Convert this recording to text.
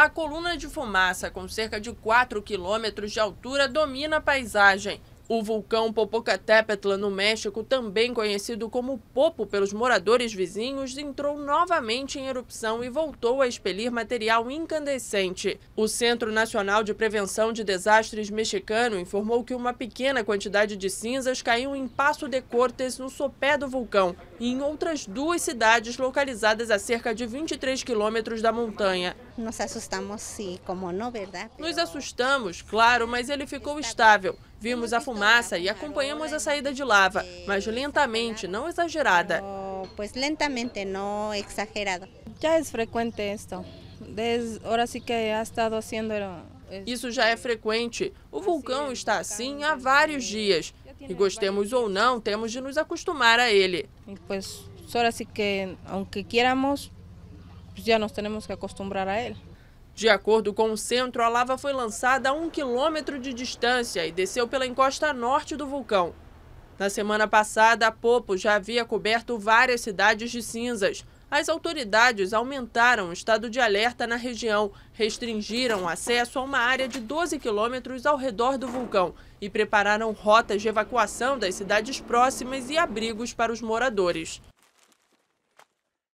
A coluna de fumaça, com cerca de 4 quilômetros de altura, domina a paisagem o vulcão Popocatépetl, no México, também conhecido como Popo pelos moradores vizinhos, entrou novamente em erupção e voltou a expelir material incandescente. O Centro Nacional de Prevenção de Desastres mexicano informou que uma pequena quantidade de cinzas caiu em Passo de Cortes, no sopé do vulcão, e em outras duas cidades localizadas a cerca de 23 quilômetros da montanha. Nos assustamos, sim, como não, verdade? Nos assustamos, claro, mas ele ficou estável. Vimos a fumaça e acompanhamos a saída de lava, mas lentamente, não exagerada. Oh, pois lentamente, não exagerada. Já é frequente isso. Desde, agora sim que ha estado sendo eh, isso já é frequente. O vulcão está assim há vários dias. E gostemos ou não, temos de nos acostumar a ele. Pois, agora sim que, aunque queramos, já nos temos que acostumar a ele. De acordo com o centro, a lava foi lançada a um quilômetro de distância e desceu pela encosta norte do vulcão. Na semana passada, a Popo já havia coberto várias cidades de cinzas. As autoridades aumentaram o estado de alerta na região, restringiram o acesso a uma área de 12 quilômetros ao redor do vulcão e prepararam rotas de evacuação das cidades próximas e abrigos para os moradores.